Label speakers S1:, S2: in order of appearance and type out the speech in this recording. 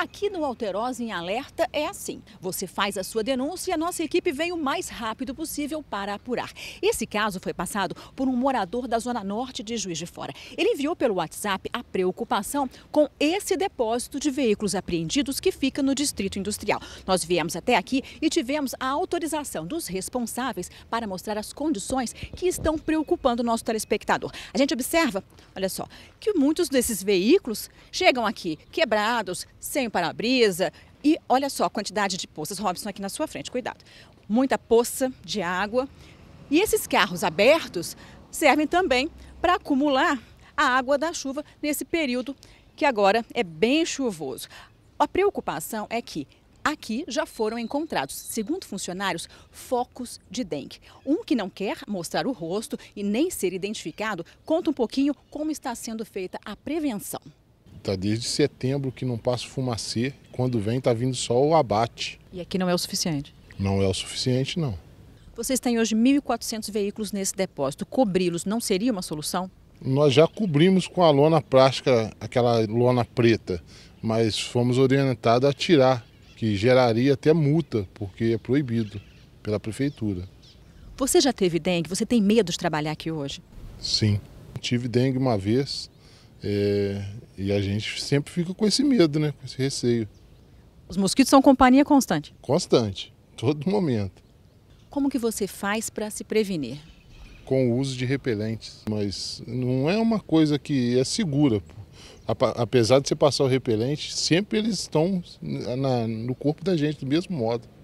S1: Aqui no Alterosa em Alerta é assim: você faz a sua denúncia e a nossa equipe vem o mais rápido possível para apurar. Esse caso foi passado por um morador da Zona Norte de Juiz de Fora. Ele enviou pelo WhatsApp a preocupação com esse depósito de veículos apreendidos que fica no Distrito Industrial. Nós viemos até aqui e tivemos a autorização dos responsáveis para mostrar as condições que estão preocupando o nosso telespectador. A gente observa, olha só, que muitos desses veículos chegam aqui quebrados, sem banho, para-brisa. E olha só a quantidade de poças, Robson, aqui na sua frente, cuidado. Muita poça de água. E esses carros abertos servem também para acumular a água da chuva nesse período que agora é bem chuvoso. A preocupação é que aqui já foram encontrados, segundo funcionários, focos de dengue. Um que não quer mostrar o rosto e nem ser identificado conta um pouquinho como está sendo feita a prevenção.
S2: Tá desde setembro que não passa fumacê. Quando vem, tá vindo só o abate.
S1: E aqui não é o suficiente?
S2: Não é o suficiente, não.
S1: Vocês têm hoje 1.400 veículos nesse depósito. Cobri-los não seria uma solução?
S2: Nós já cobrimos com a lona plástica, aquela lona preta, mas fomos orientados a tirar, que geraria até multa, porque é proibido pela prefeitura.
S1: Você já teve dengue? Você tem medo de trabalhar aqui hoje?
S2: Sim. Tive dengue uma vez, é, e a gente sempre fica com esse medo, né? com esse receio.
S1: Os mosquitos são companhia constante?
S2: Constante, todo momento.
S1: Como que você faz para se prevenir?
S2: Com o uso de repelentes, mas não é uma coisa que é segura. Apesar de você passar o repelente, sempre eles estão na, no corpo da gente do mesmo modo.